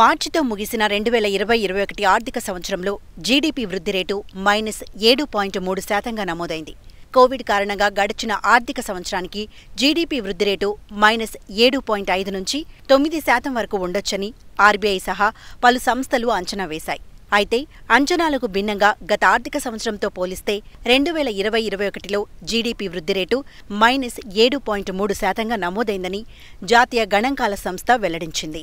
మార్చితో ముగిసిన రెండు వేల ఇరవై ఇరవై ఒకటి ఆర్థిక సంవత్సరంలో జీడీపీ వృద్ధి రేటు మైనస్ ఏడు పాయింట్ మూడు శాతంగా నమోదైంది కోవిడ్ కారణంగా గడిచిన ఆర్థిక సంవత్సరానికి జీడీపీ వృద్ధి రేటు మైనస్ ఏడు పాయింట్ ఐదు నుంచి తొమ్మిది శాతం వరకు ఉండొచ్చని ఆర్బీఐ సహా పలు సంస్థలు అంచనా వేశాయి అయితే అంచనాలకు భిన్నంగా గత ఆర్థిక సంవత్సరంతో పోలిస్తే రెండు వేల ఇరవై ఇరవై ఒకటిలో జీడీపీ వృద్ధి రేటు మైనస్ ఏడు పాయింట్ మూడు శాతంగా నమోదైందని జాతీయ గణాంకాల సంస్థ వెల్లడించింది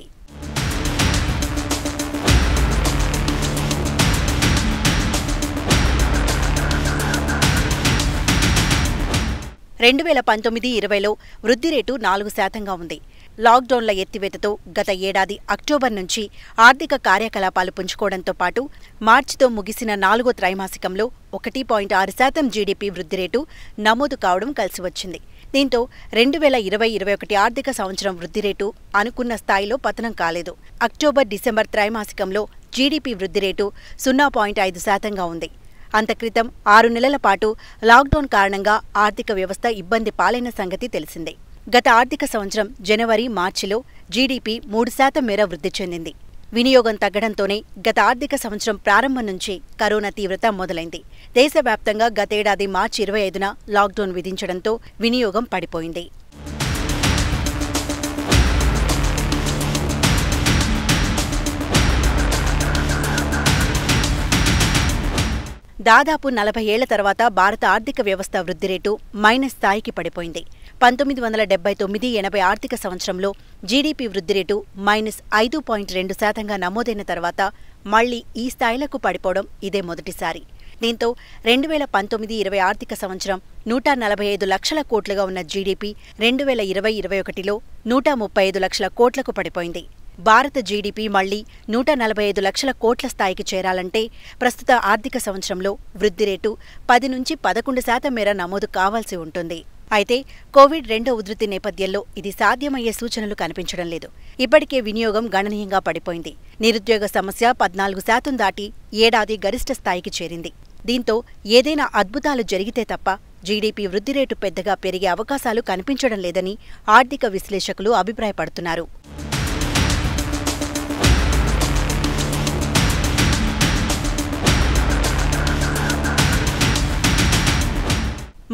రెండు వేల పంతొమ్మిది ఇరవైలో వృద్ధి రేటు నాలుగు శాతంగా ఉంది లాక్డౌన్ల ఎత్తివేతతో గత ఏడాది అక్టోబర్ నుంచి ఆర్థిక కార్యకలాపాలు పుంజుకోవడంతో పాటు మార్చితో ముగిసిన నాలుగో త్రైమాసికంలో ఒకటి పాయింట్ ఆరు శాతం జీడీపీ వృద్ధి రేటు నమోదు కావడం కలిసి వచ్చింది దీంతో రెండు వేల ఇరవై ఇరవై ఒకటి ఆర్థిక సంవత్సరం వృద్ధి రేటు అనుకున్న స్థాయిలో పతనం కాలేదు అక్టోబర్ డిసెంబర్ త్రైమాసికంలో జీడీపీ వృద్ధి రేటు సున్నా పాయింట్ ఐదు శాతంగా ఉంది అంతక్రితం ఆరు నెలల పాటు లాక్డౌన్ కారణంగా ఆర్థిక వ్యవస్థ ఇబ్బంది పాలైన సంగతి తెలిసిందే గత ఆర్థిక సంవత్సరం జనవరి మార్చిలో జీడిపి మూడు శాతం మేర వృద్ధి చెందింది వినియోగం తగ్గడంతోనే గత ఆర్థిక సంవత్సరం ప్రారంభం నుంచి కరోనా తీవ్రత మొదలైంది దేశవ్యాప్తంగా గతేడాది మార్చి ఇరవై ఐదున లాక్డౌన్ విధించడంతో వినియోగం పడిపోయింది దాదాపు నలభై ఏళ్ల తర్వాత భారత ఆర్థిక వ్యవస్థ వృద్ధి రేటు మైనస్ స్థాయికి పడిపోయింది పంతొమ్మిది వందల డెబ్బై తొమ్మిది ఎనభై ఆర్థిక సంవత్సరంలో జీడిపి వృద్ధి రేటు మైనస్ ఐదు పాయింట్ రెండు శాతంగా నమోదైన తర్వాత మళ్లీ ఈ స్థాయిలకు పడిపోవడం ఇదే మొదటిసారి దీంతో రెండు వేల పంతొమ్మిది ఇరవై ఆర్థిక సంవత్సరం నూట నలభై ఐదు లక్షల కోట్లుగా ఉన్న జీడీపీ రెండు వేల ఇరవై ఇరవై ఒకటిలో నూట ముప్పై ఐదు లక్షల కోట్లకు పడిపోయింది భారత జీడిపి మళ్లీ నూట నలభై ఐదు లక్షల కోట్ల స్థాయికి చేరాలంటే ప్రస్తుత ఆర్థిక సంవత్సరంలో వృద్ధి రేటు పది నుంచి పదకొండు శాతం మేర నమోదు కావాల్సి ఉంటుంది అయితే కోవిడ్ రెండో ఉధృతి నేపథ్యంలో ఇది సాధ్యమయ్యే సూచనలు కనిపించడం లేదు ఇప్పటికే వినియోగం గణనీయంగా పడిపోయింది నిరుద్యోగ సమస్య పద్నాలుగు శాతం దాటి ఏడాది గరిష్ట స్థాయికి చేరింది దీంతో ఏదైనా అద్భుతాలు జరిగితే తప్ప జీడిపి వృద్ధి రేటు పెద్దగా పెరిగే అవకాశాలు కనిపించడం లేదని ఆర్థిక విశ్లేషకులు అభిప్రాయపడుతున్నారు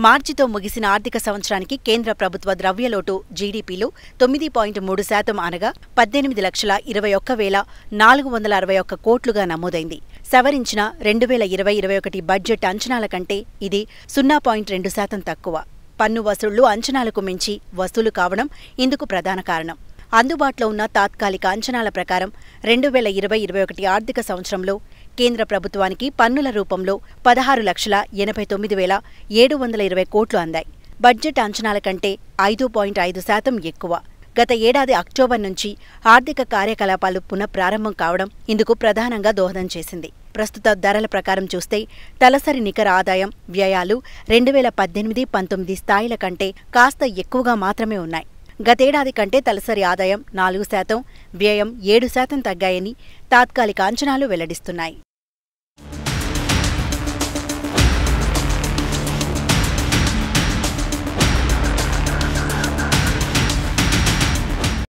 మార్చితో ముగిసిన ఆర్థిక సంవత్సరానికి కేంద్ర ప్రభుత్వ ద్రవ్యలోటు జీడీపీలో తొమ్మిది పాయింట్ మూడు శాతం అనగా పద్దెనిమిది లక్షల ఇరవై ఒక్క వేల నాలుగు వందల అరవై ఒక్క కోట్లుగా నమోదైంది సవరించిన రెండు వేల ఇరవై ఇరవై ఒకటి బడ్జెట్ అంచనాల కంటే ఇది సున్నా పాయింట్ రెండు శాతం తక్కువ పన్ను వసూళ్లు అంచనాలకు మించి వసూలు కావడం ఇందుకు ప్రధాన కారణం అందుబాటులో ఉన్న తాత్కాలిక అంచనాల ప్రకారం రెండు వేల ఇరవై ఇరవై ఒకటి ఆర్థిక సంవత్సరంలో కేంద్ర ప్రభుత్వానికి పన్నుల రూపంలో పదహారు లక్షల ఎనభై తొమ్మిది వేల ఏడు వందల ఇరవై కోట్లు అందాయి బడ్జెట్ అంచనాల కంటే ఐదు పాయింట్ ఐదు శాతం ఎక్కువ గత ఏడాది అక్టోబర్ నుంచి ఆర్థిక కార్యకలాపాలు పునఃప్రారంభం కావడం ఇందుకు ప్రధానంగా దోహదం చేసింది ప్రస్తుత ధరల ప్రకారం చూస్తే తలసరి నికర ఆదాయం వ్యయాలు రెండు వేల పద్దెనిమిది పంతొమ్మిది స్థాయిల కంటే కాస్త ఎక్కువగా మాత్రమే ఉన్నాయి గతేడాది కంటే తలసరి ఆదాయం నాలుగు శాతం వ్యయం ఏడు శాతం తగ్గాయని తాత్కాలిక అంచనాలు వెల్లడిస్తున్నాయి